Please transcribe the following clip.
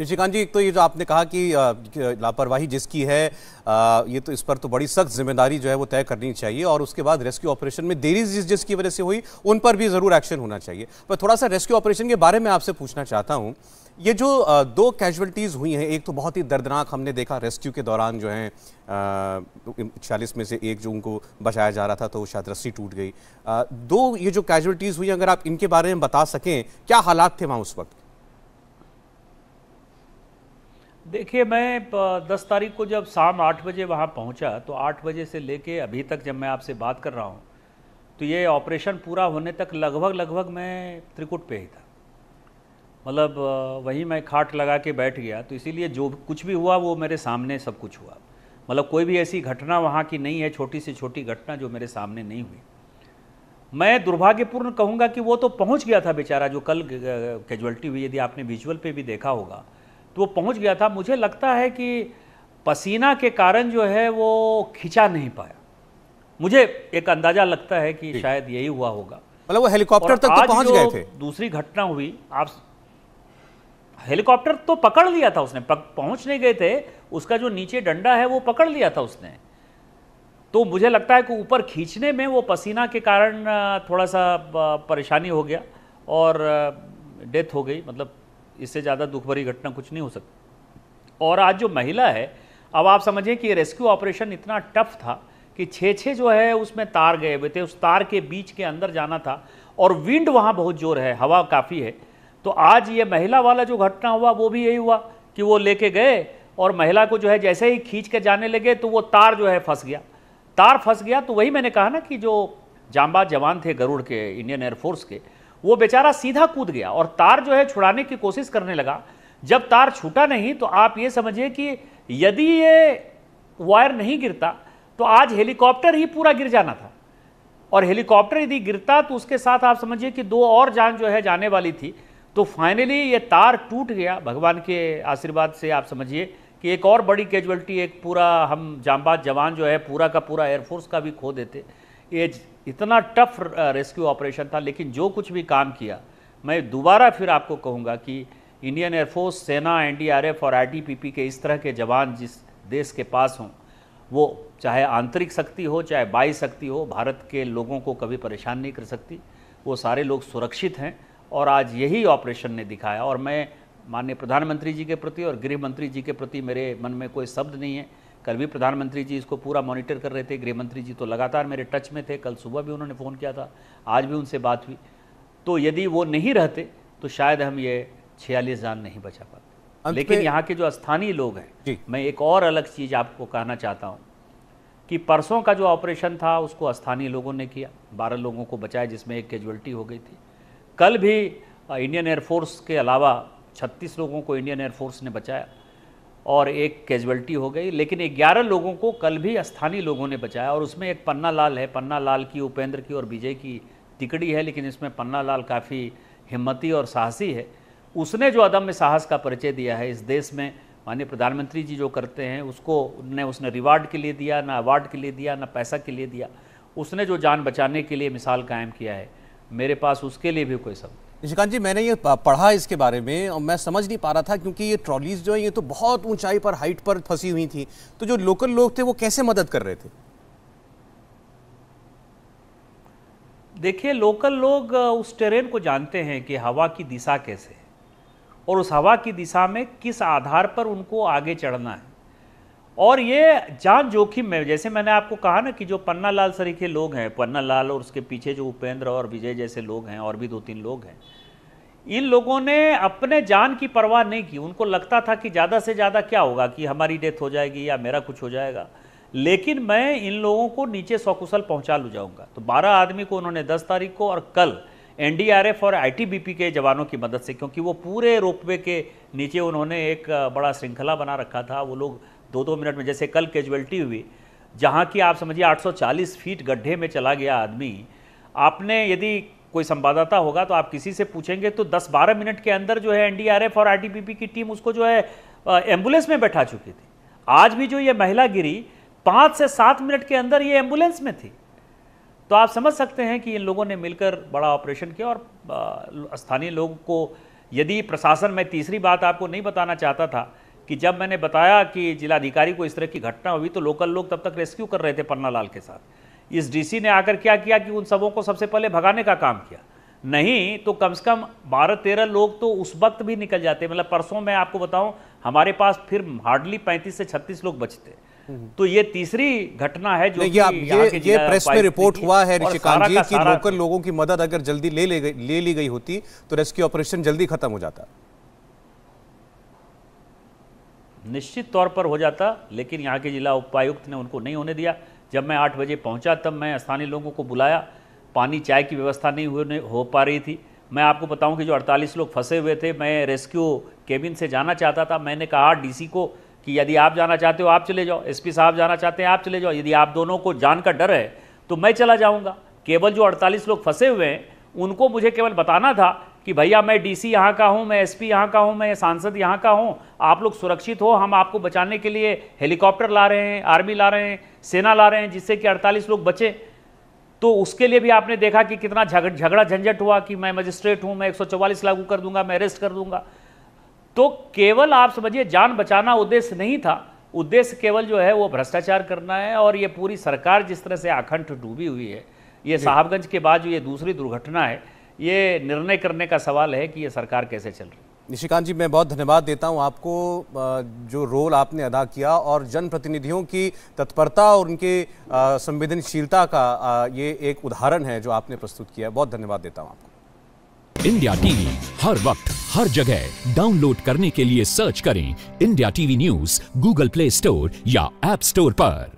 निशिकांत जी एक तो ये जो आपने कहा कि लापरवाही जिसकी है ये तो इस पर तो बड़ी सख्त जिम्मेदारी जो है वो तय करनी चाहिए और उसके बाद रेस्क्यू ऑपरेशन में देरी जिस जिसकी वजह से हुई उन पर भी ज़रूर एक्शन होना चाहिए पर थोड़ा सा रेस्क्यू ऑपरेशन के बारे में आपसे पूछना चाहता हूँ ये जो दो कैजुअलिटीज़ हुई हैं एक तो बहुत ही दर्दनाक हमने देखा रेस्क्यू के दौरान जो है छियालीस में से एक जो उनको बचाया जा रहा था तो शायद रस्सी टूट गई दो ये जो कैजुअलिटीज़ हुई अगर आप इनके बारे में बता सकें क्या हालात थे वहाँ उस वक्त देखिए मैं दस तारीख को जब शाम आठ बजे वहाँ पहुँचा तो आठ बजे से लेके अभी तक जब मैं आपसे बात कर रहा हूँ तो ये ऑपरेशन पूरा होने तक लगभग लगभग मैं त्रिकुट पे ही था मतलब वहीं मैं खाट लगा के बैठ गया तो इसीलिए जो कुछ भी हुआ वो मेरे सामने सब कुछ हुआ मतलब कोई भी ऐसी घटना वहाँ की नहीं है छोटी से छोटी घटना जो मेरे सामने नहीं हुई मैं दुर्भाग्यपूर्ण कहूँगा कि वो तो पहुँच गया था बेचारा जो कल कैजुअलिटी हुई यदि आपने विजुअल पे भी देखा होगा तो वो पहुंच गया था मुझे लगता है कि पसीना के कारण जो है वो खिंचा नहीं पाया मुझे एक अंदाजा लगता है कि शायद यही हुआ होगा मतलब वो हेलीकॉप्टर तक तो पहुंच गए थे दूसरी घटना हुई आप हेलीकॉप्टर तो पकड़ लिया था उसने पहुंच नहीं गए थे उसका जो नीचे डंडा है वो पकड़ लिया था उसने तो मुझे लगता है कि ऊपर खींचने में वो पसीना के कारण थोड़ा सा परेशानी हो गया और डेथ हो गई मतलब इससे ज़्यादा दुख भरी घटना कुछ नहीं हो सकती और आज जो महिला है अब आप समझें कि रेस्क्यू ऑपरेशन इतना टफ था कि छः छः जो है उसमें तार गए हुए थे उस तार के बीच के अंदर जाना था और विंड वहाँ बहुत जोर है हवा काफ़ी है तो आज ये महिला वाला जो घटना हुआ वो भी यही हुआ कि वो लेके गए और महिला को जो है जैसे ही खींच के जाने लगे तो वो तार जो है फंस गया तार फंस गया तो वही मैंने कहा ना कि जो जाम्बा जवान थे गरुड़ के इंडियन एयरफोर्स के वो बेचारा सीधा कूद गया और तार जो है छुड़ाने की कोशिश करने लगा जब तार छूटा नहीं तो आप ये समझिए कि यदि ये वायर नहीं गिरता तो आज हेलीकॉप्टर ही पूरा गिर जाना था और हेलीकॉप्टर यदि गिरता तो उसके साथ आप समझिए कि दो और जान जो है जाने वाली थी तो फाइनली ये तार टूट गया भगवान के आशीर्वाद से आप समझिए कि एक और बड़ी कैजुअलिटी एक पूरा हम जामबाज जवान जो है पूरा का पूरा एयरफोर्स का भी खो देते ये इतना टफ रेस्क्यू ऑपरेशन था लेकिन जो कुछ भी काम किया मैं दोबारा फिर आपको कहूँगा कि इंडियन एयरफोर्स सेना एनडीआरएफ और आरटीपीपी के इस तरह के जवान जिस देश के पास हों वो चाहे आंतरिक शक्ति हो चाहे बाई शक्ति हो भारत के लोगों को कभी परेशान नहीं कर सकती वो सारे लोग सुरक्षित हैं और आज यही ऑपरेशन ने दिखाया और मैं माननीय प्रधानमंत्री जी के प्रति और गृह मंत्री जी के प्रति मेरे मन में कोई शब्द नहीं है कल भी प्रधानमंत्री जी इसको पूरा मॉनिटर कर रहे थे गृह मंत्री जी तो लगातार मेरे टच में थे कल सुबह भी उन्होंने फ़ोन किया था आज भी उनसे बात हुई तो यदि वो नहीं रहते तो शायद हम ये छियालीस जान नहीं बचा पाते लेकिन यहाँ के जो स्थानीय लोग हैं मैं एक और अलग चीज़ आपको कहना चाहता हूँ कि परसों का जो ऑपरेशन था उसको स्थानीय लोगों ने किया बारह लोगों को बचाया जिसमें एक कैजुअल्टी हो गई थी कल भी इंडियन एयरफोर्स के अलावा छत्तीस लोगों को इंडियन एयरफोर्स ने बचाया और एक कैजुअल्टी हो गई लेकिन 11 लोगों को कल भी स्थानीय लोगों ने बचाया और उसमें एक पन्ना लाल है पन्ना लाल की उपेंद्र की और विजय की तिकड़ी है लेकिन इसमें पन्ना लाल काफ़ी हिम्मती और साहसी है उसने जो अदम्य साहस का परिचय दिया है इस देश में माननीय प्रधानमंत्री जी जो करते हैं उसको ने उसने रिवार्ड के लिए दिया ना अवार्ड के लिए दिया ना पैसा के लिए दिया उसने जो जान बचाने के लिए मिसाल कायम किया है मेरे पास उसके लिए भी कोई सबूत निशिकांत जी मैंने ये पढ़ा इसके बारे में और मैं समझ नहीं पा रहा था क्योंकि ये ट्रॉलीज जो है ये तो बहुत ऊंचाई पर हाइट पर फंसी हुई थी तो जो लोकल लोग थे वो कैसे मदद कर रहे थे देखिए लोकल लोग उस टेरेन को जानते हैं कि हवा की दिशा कैसे है और उस हवा की दिशा में किस आधार पर उनको आगे चढ़ना है और ये जान जोखिम में जैसे मैंने आपको कहा ना कि जो पन्ना लाल सरीखे लोग हैं पन्ना लाल और उसके पीछे जो उपेंद्र और विजय जैसे लोग हैं और भी दो तीन लोग हैं इन लोगों ने अपने जान की परवाह नहीं की उनको लगता था कि ज़्यादा से ज़्यादा क्या होगा कि हमारी डेथ हो जाएगी या मेरा कुछ हो जाएगा लेकिन मैं इन लोगों को नीचे सौकुशल पहुंचा लू जाऊंगा तो बारह आदमी को उन्होंने दस तारीख को और कल एन और आई के जवानों की मदद से क्योंकि वो पूरे रोपवे के नीचे उन्होंने एक बड़ा श्रृंखला बना रखा था वो लोग दो दो मिनट में जैसे कल कैजुअलिटी हुई जहाँ की आप समझिए 840 फीट गड्ढे में चला गया आदमी आपने यदि कोई संवाददाता होगा तो आप किसी से पूछेंगे तो 10-12 मिनट के अंदर जो है एनडीआरएफ और आरटीपीपी की टीम उसको जो है एम्बुलेंस में बैठा चुकी थी आज भी जो ये महिला गिरी पाँच से सात मिनट के अंदर ये एम्बुलेंस में थी तो आप समझ सकते हैं कि इन लोगों ने मिलकर बड़ा ऑपरेशन किया और स्थानीय लोगों को यदि प्रशासन में तीसरी बात आपको नहीं बताना चाहता था कि जब मैंने बताया कि जिलाधिकारी को इस तरह की घटना हुई तो लोकल लोग तब तक रेस्क्यू कर रहे थे पन्ना लाल के साथ इस डीसी ने आकर क्या किया कि उन सबों को सबसे पहले भगाने का काम किया नहीं तो कम से कम बारह तेरह लोग तो उस वक्त भी निकल जाते मतलब परसों मैं आपको बताऊं हमारे पास फिर हार्डली पैंतीस से छत्तीस लोग बचते हम्म। तो ये तीसरी घटना है जो ये, ये, ये प्रेस में रिपोर्ट हुआ है कि लोकल लोगों की मदद अगर जल्दी ले ले, ले ली गई होती तो रेस्क्यू ऑपरेशन जल्दी खत्म हो जाता निश्चित तौर पर हो जाता लेकिन यहाँ के जिला उपायुक्त ने उनको नहीं होने दिया जब मैं आठ बजे पहुँचा तब मैं स्थानीय लोगों को बुलाया पानी चाय की व्यवस्था नहीं हुए हो पा रही थी मैं आपको बताऊं कि जो 48 लोग फंसे हुए थे मैं रेस्क्यू केबिन से जाना चाहता था मैंने कहा डीसी को कि यदि आप जाना चाहते हो आप चले जाओ एसपी साहब जाना चाहते हैं आप चले जाओ यदि आप दोनों को जान का डर है तो मैं चला जाऊँगा केवल जो अड़तालीस लोग फंसे हुए हैं उनको मुझे केवल बताना था कि भैया मैं डीसी यहाँ का हूँ मैं एसपी यहाँ का हूँ मैं सांसद यहाँ का हूँ आप लोग सुरक्षित हो हम आपको बचाने के लिए हेलीकॉप्टर ला रहे हैं आर्मी ला रहे हैं सेना ला रहे हैं जिससे कि अड़तालीस लोग बचे तो उसके लिए भी आपने देखा कि कितना झगड़ झगड़ा झंझट हुआ कि मैं मजिस्ट्रेट हूँ मैं एक लागू कर दूंगा मैं अरेस्ट कर दूंगा तो केवल आप समझिए जान बचाना उद्देश्य नहीं था उद्देश्य केवल जो है वो भ्रष्टाचार करना है और ये पूरी सरकार जिस तरह से आखंड डूबी हुई है ये साहबगंज के बाद जो ये दूसरी दुर्घटना है ये निर्णय करने का सवाल है कि ये सरकार कैसे चल रही है निशिकांत जी मैं बहुत धन्यवाद देता हूँ आपको जो रोल आपने अदा किया और जनप्रतिनिधियों की तत्परता और उनके संवेदनशीलता का ये एक उदाहरण है जो आपने प्रस्तुत किया बहुत धन्यवाद देता हूँ आपको इंडिया टीवी हर वक्त हर जगह डाउनलोड करने के लिए सर्च करें India TV news Google Play Store या एप स्टोर पर